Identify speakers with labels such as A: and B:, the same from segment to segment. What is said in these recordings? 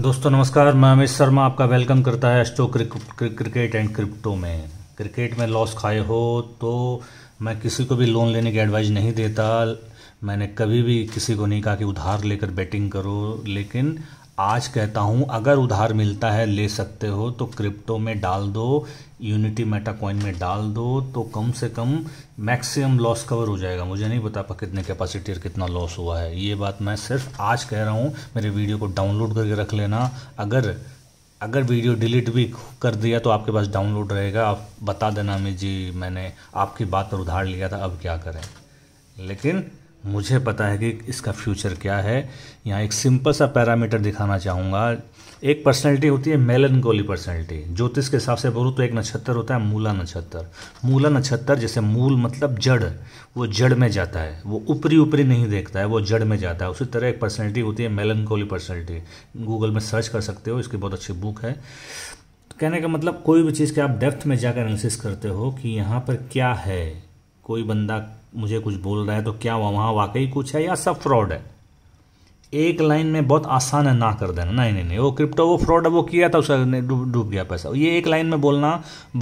A: दोस्तों नमस्कार मैं अमित शर्मा आपका वेलकम करता है एस्ट्रो क्रिकेट एंड क्रिप्टो में क्रिकेट में लॉस खाए हो तो मैं किसी को भी लोन लेने की एडवाइस नहीं देता मैंने कभी भी किसी को नहीं कहा कि उधार लेकर बैटिंग करो लेकिन आज कहता हूँ अगर उधार मिलता है ले सकते हो तो क्रिप्टो में डाल दो यूनिटी मेटा कॉइन में डाल दो तो कम से कम मैक्सिमम लॉस कवर हो जाएगा मुझे नहीं बता पा कितने कैपेसिटी और कितना लॉस हुआ है ये बात मैं सिर्फ आज कह रहा हूँ मेरे वीडियो को डाउनलोड करके रख लेना अगर अगर वीडियो डिलीट भी कर दिया तो आपके पास डाउनलोड रहेगा आप बता देना मैं जी मैंने आपकी बात पर उधार लिया था अब क्या करें लेकिन मुझे पता है कि इसका फ्यूचर क्या है यहाँ एक सिंपल सा पैरामीटर दिखाना चाहूँगा एक पर्सनैलिटी होती है मेलनकोली पर्सनैलिटी ज्योतिष के हिसाब से बोलूँ तो एक नक्षत्र होता है मूला नक्षत्र मूला नक्षत्र जैसे मूल मतलब जड़ वो जड़ में जाता है वो ऊपरी ऊपरी नहीं देखता है वो जड़ में जाता है उसी तरह एक पर्सनैलिटी होती है मेलनकोली पर्सनैलिटी गूगल में सर्च कर सकते हो इसकी बहुत अच्छी बुक है तो कहने का मतलब कोई भी चीज़ के आप डेप्थ में जाकर एनालिसिस करते हो कि यहाँ पर क्या है कोई बंदा मुझे कुछ बोल रहा है तो क्या वहाँ वाकई कुछ है या सब फ्रॉड है एक लाइन में बहुत आसान है ना कर देना नहीं नहीं नहीं वो क्रिप्टो वो फ्रॉड है वो किया था उसका डूब डूब गया पैसा ये एक लाइन में बोलना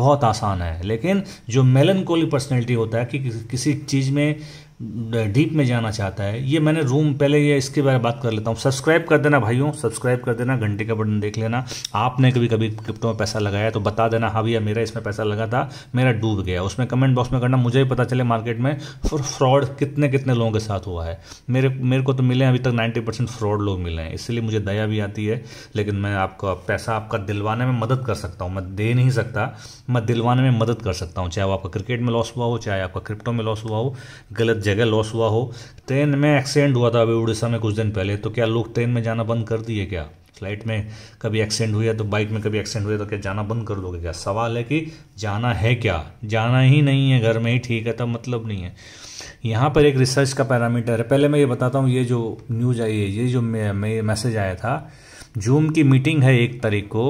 A: बहुत आसान है लेकिन जो मेलन कोली पर्सनैलिटी होता है कि, कि किसी चीज़ में डीप में जाना चाहता है ये मैंने रूम पहले ये इसके बारे में बात कर लेता हूँ सब्सक्राइब कर देना भाइयों सब्सक्राइब कर देना घंटे का बटन देख लेना आपने कभी कभी क्रिप्टो में पैसा लगाया तो बता देना हाँ भैया मेरा इसमें पैसा लगा था मेरा डूब गया उसमें कमेंट बॉक्स में करना मुझे भी पता चले मार्केट में फ्रॉड कितने कितने लोगों के साथ हुआ है मेरे मेरे को तो मिले अभी तक नाइन्टी परसेंट फ्रॉड लोग मिले हैं इसलिए मुझे दया भी आती है लेकिन मैं आपका पैसा आपका दिलवाने में मदद कर सकता हूँ मैं दे नहीं सकता मैं दिलवाने में मदद कर सकता हूँ चाहे वो आपका क्रिकेट में लॉस हुआ हो चाहे आपका क्रिप्टो में लॉस हुआ हो गलत जगह लॉस हुआ हो ट्रेन में एक्सीडेंट हुआ था अभी उड़ीसा में कुछ दिन पहले तो क्या लोग ट्रेन में जाना बंद कर दिए क्या फ्लाइट में कभी एक्सीडेंट हुआ तो बाइक में कभी एक्सीडेंट हुआ तो क्या जाना बंद कर दोगे क्या सवाल है कि जाना है क्या जाना ही नहीं है घर में ही ठीक है तब मतलब नहीं है यहाँ पर एक रिसर्च का पैरामीटर है पहले मैं ये बताता हूँ ये जो न्यूज़ आई है ये जो मैसेज आया था जूम की मीटिंग है एक तारीख को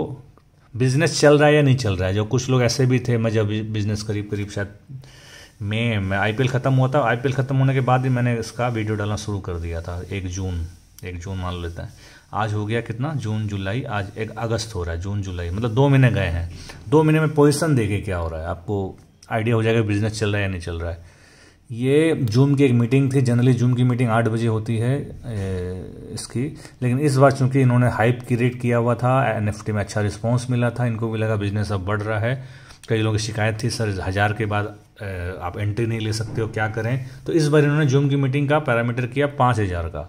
A: बिजनेस चल रहा है या नहीं चल रहा है जो कुछ लोग ऐसे भी थे मैं जब बिजनेस करीब करीब शायद मई में आई ख़त्म हुआ था आई ख़त्म होने के बाद ही मैंने इसका वीडियो डालना शुरू कर दिया था एक जून एक जून मान लेते हैं आज हो गया कितना जून जुलाई आज एक अगस्त हो रहा है जून जुलाई मतलब दो महीने गए हैं दो महीने में पोजिशन देखे क्या हो रहा है आपको आइडिया हो जाएगा बिजनेस चल रहा है या नहीं चल रहा है ये जूम की एक मीटिंग थी जनरली जूम की मीटिंग आठ बजे होती है इसकी लेकिन इस बार चूंकि इन्होंने हाइप क्रिएट किया हुआ था एन में अच्छा रिस्पॉन्स मिला था इनको भी लगा बिजनेस अब बढ़ रहा है कई लोगों की शिकायत थी सर हज़ार के बाद आप एंट्री नहीं ले सकते हो क्या करें तो इस बार इन्होंने जूम की मीटिंग का पैरामीटर किया पाँच हज़ार का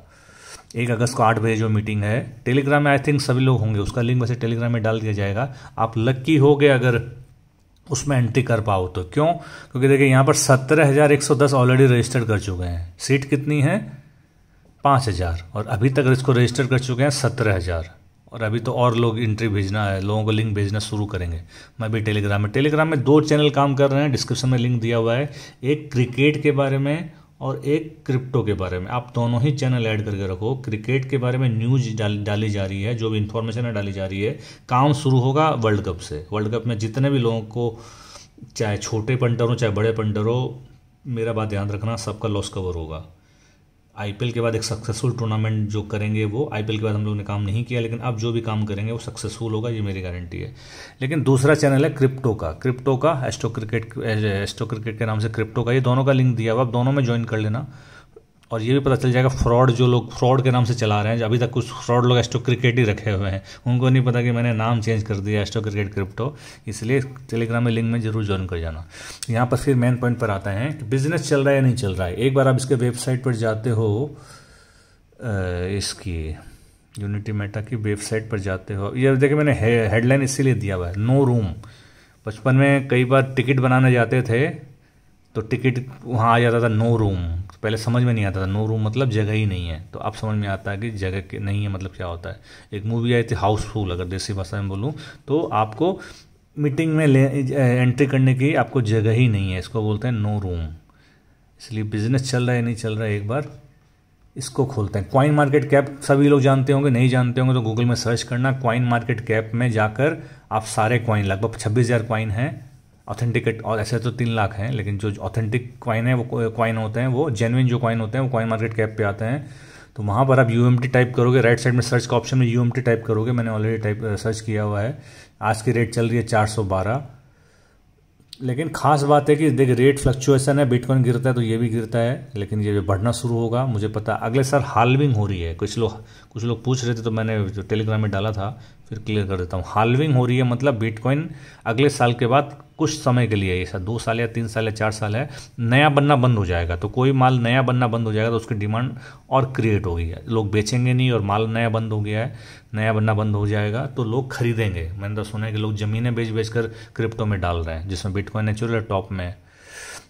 A: एक अगस्त को आठ बजे जो मीटिंग है टेलीग्राम में आई थिंक सभी लोग होंगे उसका लिंक वैसे टेलीग्राम में डाल दिया जाएगा आप लक्की हो गए अगर उसमें एंट्री कर पाओ तो क्यों क्योंकि देखिए यहाँ पर सत्रह हज़ार एक सौ दस ऑलरेडी रजिस्टर्ड कर चुके हैं सीट कितनी है पाँच हज़ार और अभी तक इसको रजिस्टर कर चुके हैं सत्रह हज़ार और अभी तो और लोग इंट्री भेजना है लोगों को लिंक भेजना शुरू करेंगे मैं भी टेलीग्राम में टेलीग्राम में दो चैनल काम कर रहे हैं डिस्क्रिप्शन में लिंक दिया हुआ है एक क्रिकेट के बारे में और एक क्रिप्टो के बारे में आप दोनों ही चैनल ऐड करके रखो क्रिकेट के बारे में न्यूज डाल, डाली जा रही है जो भी इन्फॉर्मेशन है डाली जा रही है काम शुरू होगा वर्ल्ड कप से वर्ल्ड कप में जितने भी लोगों को चाहे छोटे पंटर हो चाहे बड़े पंटर हो मेरा बात ध्यान रखना सबका लॉस कवर होगा आईपीएल के बाद एक सक्सेसफुल टूर्नामेंट जो करेंगे वो आईपीएल के बाद हम लोग ने काम नहीं किया लेकिन अब जो भी काम करेंगे वो सक्सेसफुल होगा ये मेरी गारंटी है लेकिन दूसरा चैनल है क्रिप्टो का क्रिप्टो का एस्टो क्रिकेट एस्टो क्रिकेट के नाम से क्रिप्टो का ये दोनों का लिंक दिया हुआ आप दोनों में ज्वाइन कर लेना और ये भी पता चल जाएगा फ्रॉड जो लोग फ्रॉड के नाम से चला रहे हैं अभी तक कुछ फ्रॉड लोग एस्ट्रो क्रिकेट ही रखे हुए हैं उनको नहीं पता कि मैंने नाम चेंज कर दिया एस्ट्रो क्रिकेट क्रिप्टो इसलिए टेलीग्राम में लिंक में जरूर ज्वाइन कर जाना यहाँ पर फिर मेन पॉइंट पर आते हैं कि बिजनेस चल रहा है या नहीं चल रहा है एक बार आप इसके वेबसाइट पर जाते हो इसकी यूनिटी मेटा की वेबसाइट पर जाते हो ये देखिए मैंने हेडलाइन इसीलिए दिया हुआ है नो रूम बचपन में कई बार टिकट बनाने जाते थे तो टिकट वहाँ आ जाता था नो रूम पहले समझ में नहीं आता था नो रूम मतलब जगह ही नहीं है तो अब समझ में आता है कि जगह के नहीं है मतलब क्या होता है एक मूवी आई थी हाउसफुल अगर देसी भाषा में बोलूँ तो आपको मीटिंग में ले एंट्री करने की आपको जगह ही नहीं है इसको बोलते हैं नो रूम इसलिए बिजनेस चल रहा है नहीं चल रहा है एक बार इसको खोलते हैं क्वाइन मार्केट कैप सभी लोग जानते होंगे नहीं जानते होंगे तो गूगल में सर्च करना क्वाइन मार्केट कैप में जाकर आप सारे क्वाइन लगभग छब्बीस हज़ार क्वाइन हैं ऑथेंटिकेट और ऐसे तो तीन लाख हैं लेकिन जो ऑथेंटिक कॉइन है वो कॉइन होते हैं वो जेनविन जो कॉइन होते हैं वो कॉइन मार्केट कैप पे आते हैं तो वहाँ पर आप यू टाइप करोगे राइट साइड में सर्च का ऑप्शन में यू टाइप करोगे मैंने ऑलरेडी टाइप सर्च किया हुआ है आज की रेट चल रही है चार लेकिन खास बात है कि देख रेट फ्लक्चुएसन है बिटकॉइन गिरता है तो ये भी गिरता है लेकिन ये बढ़ना शुरू होगा मुझे पता अगले साल हालविंग हो रही है कुछ लोग कुछ लोग पूछ रहे थे तो मैंने जो टेलीग्राम में डाला था फिर क्लियर कर देता हूँ हालविंग हो रही है मतलब बिटकॉइन अगले साल के बाद कुछ समय के लिए ऐसा दो साल या तीन साल या चार साल है नया बनना बंद हो जाएगा तो कोई माल नया बनना बंद हो जाएगा तो उसकी डिमांड और क्रिएट होगी लोग बेचेंगे नहीं और माल नया बंद हो गया है नया बनना बंद हो जाएगा तो लोग खरीदेंगे मैंने तो सुना है कि लोग ज़मीनें बेच बेच कर क्रिप्टो में डाल रहे हैं जिसमें बिटकॉइन नेचुरल टॉप में है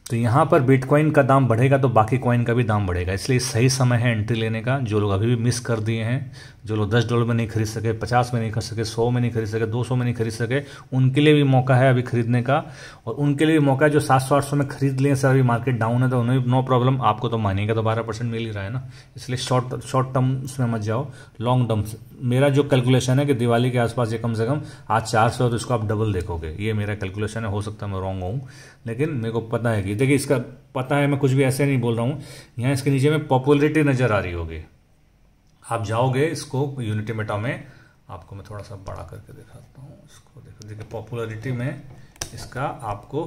A: तो यहाँ पर बिटकॉइन का दाम बढ़ेगा तो बाकी कॉइन का भी दाम बढ़ेगा इसलिए सही समय है एंट्री लेने का जो लोग अभी भी मिस कर दिए हैं जो लोग दस डॉलर में नहीं खरीद सके पचास में नहीं खरीद सके सौ में नहीं खरीद सके दो सौ में नहीं खरीद सके उनके लिए भी मौका है अभी खरीदने का और उनके लिए भी मौका है जो सात सौ आठ सौ में खरीद लें सर अभी मार्केट डाउन है तो उन्हें नो प्रॉब्लम आपको तो मानेगा तो बारह परसेंट मिल ही रहा है ना इसलिए शॉर्ट शॉर्ट टर्म उसमें मत जाओ लॉन्ग से मेरा जो कैलकुलेशन है कि दिवाली के आसपास ये कम से कम आज चार सौ तो इसको आप डबल देखोगे ये मेरा कैलकुलेशन है हो सकता है मैं रॉन्ग हूँ लेकिन मेरे को पता है कि जाएगी देखिए इसका पता है मैं कुछ भी ऐसे नहीं बोल रहा हूँ यहाँ इसके नीचे में पॉपुलरिटी नज़र आ रही होगी आप जाओगे इसको यूनिटी मेटा में आपको मैं थोड़ा सा बड़ा करके दिखाता हूँ इसको देखो देखिए पॉपुलरिटी में इसका आपको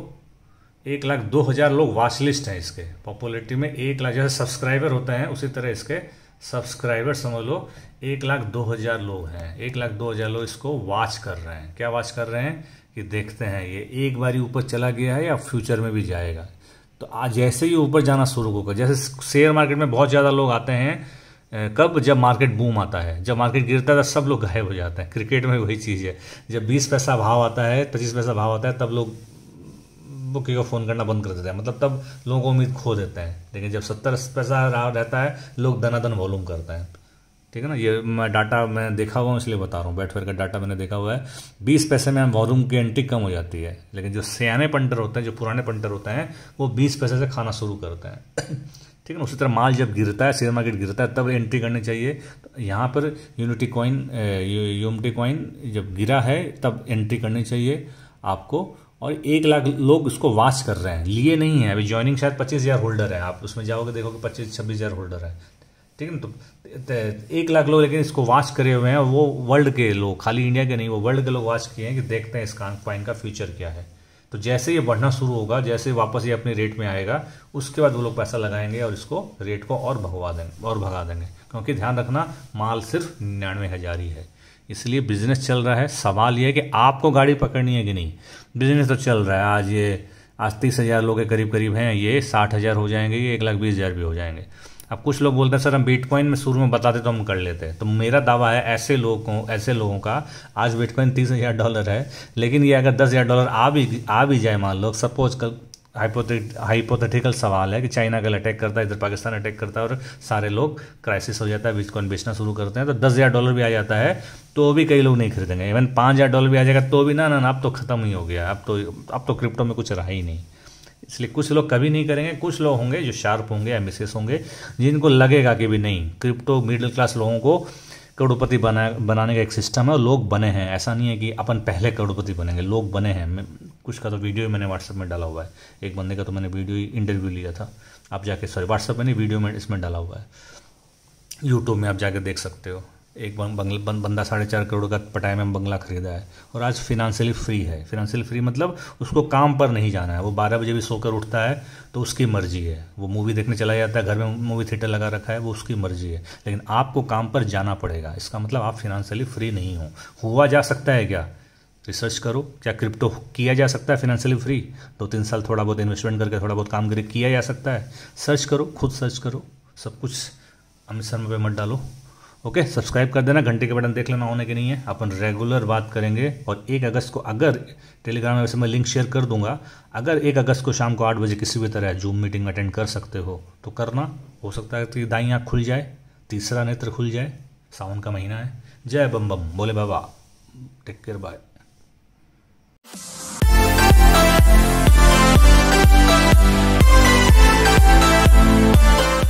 A: एक लाख दो हज़ार लोग वाचलिस्ट लिस्ट हैं इसके पॉपुलरिटी में एक लाख जैसे सब्सक्राइबर होते हैं उसी तरह इसके सब्सक्राइबर समझ लो एक लाख दो हज़ार लोग हैं एक लाख दो हज़ार लोग इसको वॉच कर रहे हैं क्या वॉच कर रहे हैं कि देखते हैं ये एक बारी ऊपर चला गया है या फ्यूचर में भी जाएगा तो आज जैसे ही ऊपर जाना शुरू होगा जैसे शेयर मार्केट में बहुत ज़्यादा लोग आते हैं कब जब मार्केट बूम आता है जब मार्केट गिरता है तब सब लोग गायब हो जाते हैं क्रिकेट में वही चीज़ है जब बीस पैसा भाव आता है पच्चीस पैसा भाव आता है तब लोग बुकी को फ़ोन करना बंद कर देते हैं मतलब तब लोगों को उम्मीद खो देते हैं लेकिन जब सत्तर पैसा रहता है लोग दनादन वॉल्यूम करते हैं ठीक है ना ये मैं डाटा मैं देखा हुआ हूँ इसलिए बता रहा हूँ बैठवेयर का डाटा मैंने देखा हुआ है बीस पैसे में वॉरूम की एंट्री कम हो जाती है लेकिन जो सियाने पंटर होते हैं जो पुराने पंटर होते हैं वो बीस पैसे से खाना शुरू करते हैं ठीक है ना उसी तरह माल जब गिरता है शेयर मार्केट गिरता है तब एंट्री करनी चाहिए तो यहाँ पर यूनिटी कॉइन यूनिटी कॉइन जब गिरा है तब एंट्री करनी चाहिए आपको और एक लाख लोग इसको वाच कर रहे हैं लिए नहीं है अभी ज्वाइनिंग शायद पच्चीस हज़ार होल्डर है आप उसमें जाओगे देखोगे पच्चीस छब्बीस हज़ार होल्डर है ठीक है ना तो एक लाख लोग लेकिन इसको वॉच करे हुए हैं और वो वर्ल्ड के लोग खाली इंडिया के नहीं वो वर्ल्ड के लोग वॉच किए हैं कि देखते हैं इस कान कॉइन का फ्यूचर क्या है तो जैसे ये बढ़ना शुरू होगा जैसे वापस ये अपने रेट में आएगा उसके बाद वो लोग पैसा लगाएंगे और इसको रेट को और भगवा देंगे और भगा देंगे क्योंकि ध्यान रखना माल सिर्फ निन्यानवे हज़ार ही है इसलिए बिजनेस चल रहा है सवाल ये है कि आपको गाड़ी पकड़नी है कि नहीं बिजनेस तो चल रहा है आज ये आज तीस हज़ार लोग के करीब करीब हैं ये साठ हज़ार हो जाएंगे ये एक लाख बीस हज़ार भी हो जाएंगे अब कुछ लोग बोलते हैं सर हम बिटकॉइन में शुरू में बताते तो हम कर लेते हैं तो मेरा दावा है ऐसे लोगों ऐसे लोगों का आज बिटकॉइन तीस हज़ार डॉलर है लेकिन ये अगर दस हज़ार डॉलर आ भी आ भी जाए मान लो सपोज कल हाइपोथेटिकल सवाल है कि चाइना कल अटैक करता है इधर पाकिस्तान अटैक करता है और सारे लोग क्राइसिस हो जाता है बीच बिटकॉइन बेचना शुरू करते हैं तो दस हज़ार डॉलर भी आ जाता है तो भी कई लोग नहीं खरीदेंगे इवन पाँच हज़ार डॉलर भी आ जाएगा तो भी ना ना अब तो ख़त्म ही हो गया अब तो अब तो क्रिप्टो में कुछ रहा ही नहीं इसलिए कुछ लोग कभी नहीं करेंगे कुछ लोग होंगे जो शार्प होंगे एमबीसीस होंगे जिनको लगेगा कि भी नहीं क्रिप्टो मिडिल क्लास लोगों को करोड़पति बना बनाने का एक सिस्टम है और लोग बने हैं ऐसा नहीं है कि अपन पहले करोड़पति बनेंगे लोग बने हैं मैं कुछ का तो वीडियो ही मैंने व्हाट्सअप में डाला हुआ है एक बंदे का तो मैंने वीडियो ही इंटरव्यू लिया था आप जाके सॉरी व्हाट्सअप में नहीं वीडियो में इसमें डाला हुआ है यूट्यूब में आप जाकर देख सकते हो एक बन बंग, बंदा साढ़े चार करोड़ का पटाए में बंगला खरीदा है और आज फिनंशियली फ्री है फिनंशियल फ्री मतलब उसको काम पर नहीं जाना है वो बारह बजे भी सोकर उठता है तो उसकी मर्जी है वो मूवी देखने चला जाता है घर में मूवी थिएटर लगा रखा है वो उसकी मर्जी है लेकिन आपको काम पर जाना पड़ेगा इसका मतलब आप फिनंशियली फ्री नहीं हो हुआ जा सकता है क्या रिसर्च करो क्या क्रिप्टो किया जा सकता है फिनेंशियली फ्री दो तीन साल थोड़ा बहुत इन्वेस्टमेंट करके थोड़ा बहुत काम करके किया जा सकता है सर्च करो खुद सर्च करो सब कुछ अमित शर्मा पे मत डालो ओके सब्सक्राइब कर देना घंटे के बटन देख लेना होने के नहीं है अपन रेगुलर बात करेंगे और एक अगस्त को अगर टेलीग्राम में वैसे मैं लिंक शेयर कर दूंगा अगर एक अगस्त को शाम को आठ बजे किसी भी तरह जूम मीटिंग अटेंड कर सकते हो तो करना हो सकता है कि दाई आँख खुल जाए तीसरा नेत्र खुल जाए सावन का महीना है जय बम बम बोले बाबा टेक केयर बाय